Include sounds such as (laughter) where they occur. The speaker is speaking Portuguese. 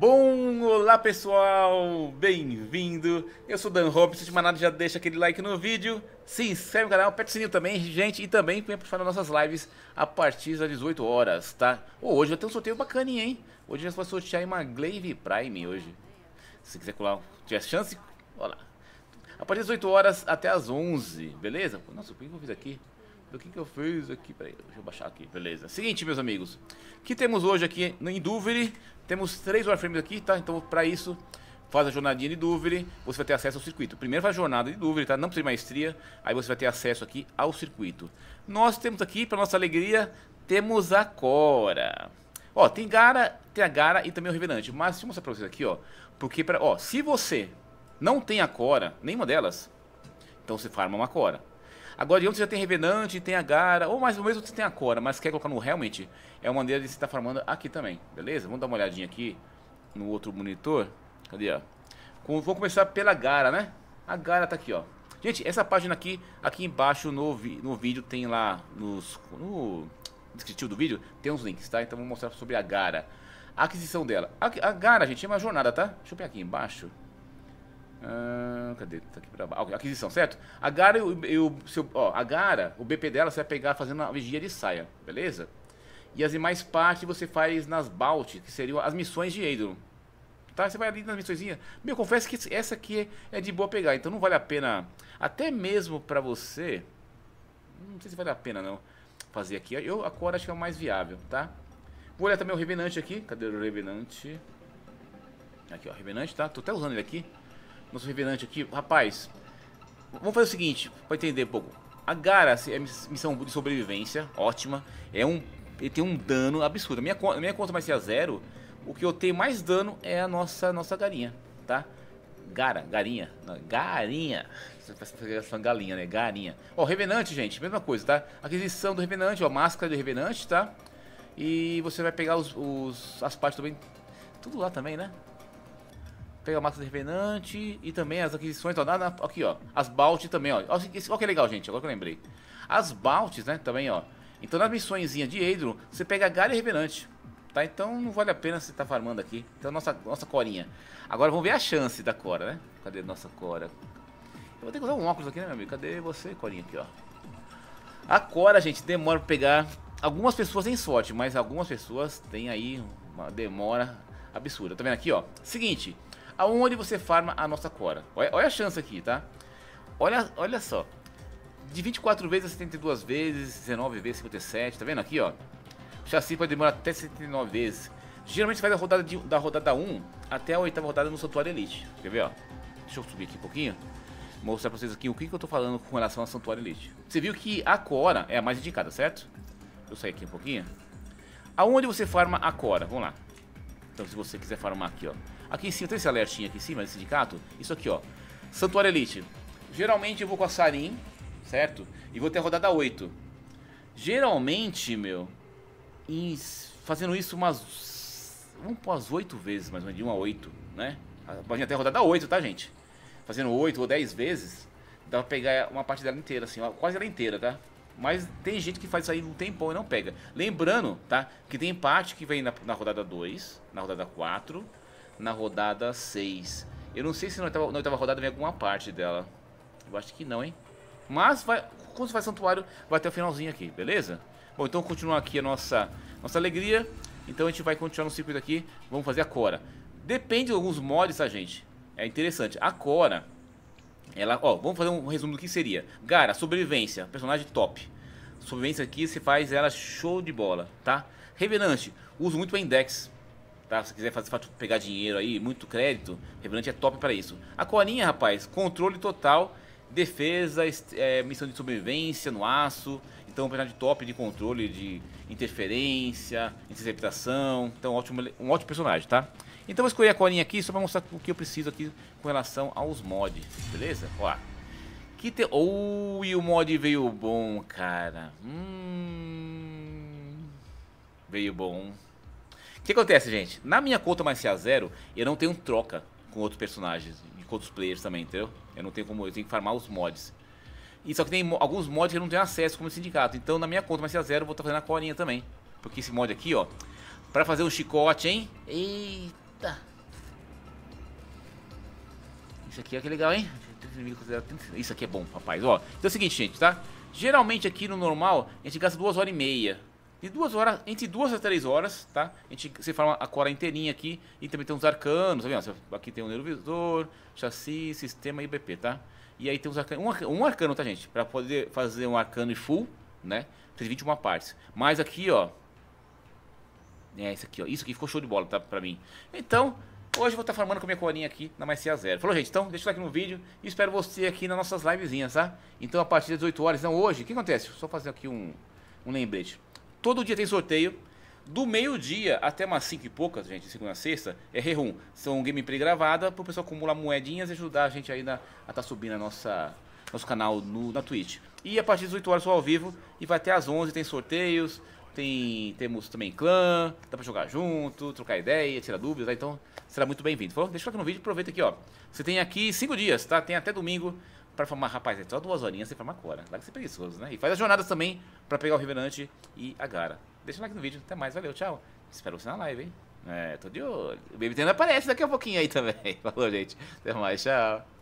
Bom, olá pessoal, bem-vindo. Eu sou Dan Robson, se nada já deixa aquele like no vídeo, se inscreve no canal, aperta o sininho também, gente, e também venha participar das nossas lives a partir das 18 horas, tá? Oh, hoje vai ter um sorteio bacaninha, hein? Hoje nós vamos sortear uma Glaive Prime hoje. Se quiser colar, tiver chance, olha lá. A partir das 18 horas até as 11, beleza? Nossa, o que eu fiz aqui? do que, que eu fiz aqui. Peraí, deixa eu baixar aqui, beleza. Seguinte, meus amigos. O que temos hoje aqui no Induvere? Temos três warframes aqui, tá? Então, para isso, faz a jornadinha de Duvere, você vai ter acesso ao circuito. Primeiro faz a jornada de Duvere, tá? Não precisa de maestria, aí você vai ter acesso aqui ao circuito. Nós temos aqui, para nossa alegria, temos a Cora. Ó, tem Gara, tem a Gara e também o Revenante. Mas deixa eu mostrar pra vocês aqui, ó. Porque, pra, ó, se você não tem a Cora, nenhuma delas, então você farma uma Cora. Agora, de ontem já tem Revenante, tem a Gara, ou mais ou menos você tem a Cora, mas quer colocar no Helmet, é uma maneira de você estar tá farmando aqui também, beleza? Vamos dar uma olhadinha aqui no outro monitor. Cadê, ó? Com, vou começar pela Gara, né? A Gara tá aqui, ó. Gente, essa página aqui, aqui embaixo no, vi, no vídeo tem lá, nos, no descritivo do vídeo, tem uns links, tá? Então vou mostrar sobre a Gara. A aquisição dela. A, a Gara, gente, é uma jornada, tá? Deixa eu pegar aqui embaixo. Ah, cadê? Tá aqui pra baixo. Ah, aquisição, certo? A Gara, eu, seu, ó, a Gara, o BP dela você vai pegar fazendo a vigia de saia, beleza? E as demais partes você faz nas Balt, que seriam as missões de Eidolon. Tá? Você vai ali nas missõezinhas. Meu, confesso que essa aqui é de boa pegar, então não vale a pena. Até mesmo pra você. Não sei se vale a pena não fazer aqui. Eu, a Cora acho que é o mais viável, tá? Vou olhar também o Revenante aqui. Cadê o Revenante? Aqui, ó, Revenante, tá? Tô até usando ele aqui nosso reverente aqui. Rapaz, vamos fazer o seguinte, pra entender um pouco. A Gara é missão de sobrevivência, ótima. É um, ele tem um dano absurdo. minha, a minha conta vai ser a zero. O que eu tenho mais dano é a nossa, nossa garinha, tá? Gara, garinha, não, garinha. Tá Essa galinha, né? Garinha. Ó, Revenante, gente, mesma coisa, tá? Aquisição do Revenante, ó, máscara do Revenante, tá? E você vai pegar os, os as partes também. Tudo lá também, né? pega a massa de revenante e também as aquisições, ó, na, na, aqui ó, as Balt também, ó. Olha que legal, gente, agora que eu lembrei. As Baltes, né, também, ó. Então na missõezinhas de Eidron, você pega a galha revenante, tá? Então não vale a pena você estar tá farmando aqui. Então nossa, nossa corinha. Agora vamos ver a chance da cora, né? Cadê a nossa cora? Eu vou ter que usar um óculos aqui, né, meu amigo? Cadê você, corinha, aqui, ó. A cora, gente, demora pra pegar... Algumas pessoas têm sorte, mas algumas pessoas têm aí uma demora absurda. Tá vendo aqui, ó? Seguinte, aonde você farma a nossa Cora. Olha, olha a chance aqui, tá? Olha, olha só. De 24 vezes a 72 vezes, 19 vezes 57, tá vendo aqui, ó? O chassi pode demorar até 79 vezes. Geralmente faz a rodada de, da rodada 1 até a oitava rodada no Santuário Elite. Quer ver, ó? Deixa eu subir aqui um pouquinho. Mostrar pra vocês aqui o que, que eu tô falando com relação ao Santuário Elite. Você viu que a Cora é a mais indicada, certo? Deixa eu sair aqui um pouquinho. Aonde você farma a Cora? Vamos lá. Então se você quiser farmar aqui, ó. Aqui em cima, tem esse alertinho aqui em cima, esse sindicato? Isso aqui, ó. Santuário Elite. Geralmente eu vou com a Sarin, certo? E vou ter a rodada 8. Geralmente, meu, em, fazendo isso umas. Vamos pôr as 8 vezes, mais ou menos, de 1 a 8, né? Pode até a rodada 8, tá, gente? Fazendo 8 ou 10 vezes, dá pra pegar uma parte dela inteira, assim, ó, quase ela inteira, tá? Mas tem gente que faz isso aí um tempão e não pega. Lembrando, tá? Que tem parte que vem na, na rodada 2, na rodada 4, na rodada 6. Eu não sei se na oitava, na oitava rodada vem alguma parte dela. Eu acho que não, hein? Mas vai, quando faz santuário, vai até o finalzinho aqui, beleza? Bom, então continuar aqui a nossa, nossa alegria. Então a gente vai continuar no circuito aqui. Vamos fazer a Cora. Depende de alguns mods, tá, gente? É interessante. A Cora, ela... Ó, vamos fazer um resumo do que seria. Gara, sobrevivência. Personagem top. Sobrevivência aqui, você faz ela show de bola, tá? Revenante. Uso muito o Index tá? Se quiser fazer, pegar dinheiro aí, muito crédito, Revenant é top para isso. A corinha, rapaz, controle total, defesa, é, missão de sobrevivência no aço. Então, um personagem top de controle de interferência, interceptação. Então, ótimo, um ótimo personagem, tá? Então, vou escolher a corinha aqui só para mostrar o que eu preciso aqui com relação aos mods, beleza? Ó que te... Oh, e o mod veio bom, cara. Hum... Veio bom que acontece, gente? Na minha conta mais a zero, eu não tenho troca com outros personagens, com outros players também, entendeu? Eu não tenho como, eu tenho que farmar os mods. E só que tem alguns mods que eu não tenho acesso como sindicato. Então, na minha conta mais a zero, eu vou estar tá fazendo a colinha também. Porque esse mod aqui, ó, pra fazer um chicote, hein? Eita! Isso aqui é que legal, hein? Isso aqui é bom, rapaz, ó. Então é o seguinte, gente, tá? Geralmente aqui no normal, a gente gasta duas horas e meia de duas horas, entre duas a três horas, tá? A gente, você fala a cora inteirinha aqui e também tem uns arcanos, tá vendo? Aqui tem o neurovisor, chassi, sistema e IBP, tá? E aí tem uns arcanos, um, um arcano, tá, gente? Para poder fazer um arcano full, né? Tem 21 partes. Mas aqui, ó. É, isso aqui, ó. Isso aqui ficou show de bola, tá? Pra mim. Então, Hoje eu vou estar tá farmando com minha corinha aqui na Mais Zero. Falou, gente? Então, deixa o like no vídeo e espero você aqui nas nossas livezinhas, tá? Então, a partir das 18 horas. não, hoje, o que acontece? Só fazer aqui um, um lembrete. Todo dia tem sorteio. Do meio-dia até umas 5 e poucas, gente, segunda a sexta, é rerum. São gameplay gravada o pessoal acumular moedinhas e ajudar a gente aí na, a tá subindo a nossa, nosso canal no, na Twitch. E a partir das 8 horas só ao vivo e vai até às 11, tem sorteios, tem, temos também clã, dá para jogar junto, trocar ideia, tirar dúvidas, tá? então será muito bem-vindo. Deixa eu aqui no vídeo, aproveita aqui, ó. Você tem aqui 5 dias, tá? Tem até domingo para formar, rapaz, é só duas horinhas você forma Cora. você é preguiçoso, né? E faz as jornadas também para pegar o Riverante e a Gara. Deixa o like no vídeo, até mais, valeu, tchau. Espero você na live, hein? É, tô de olho. O Baby Tendo aparece daqui a pouquinho aí também. (laughs) Falou, gente. Até mais, tchau.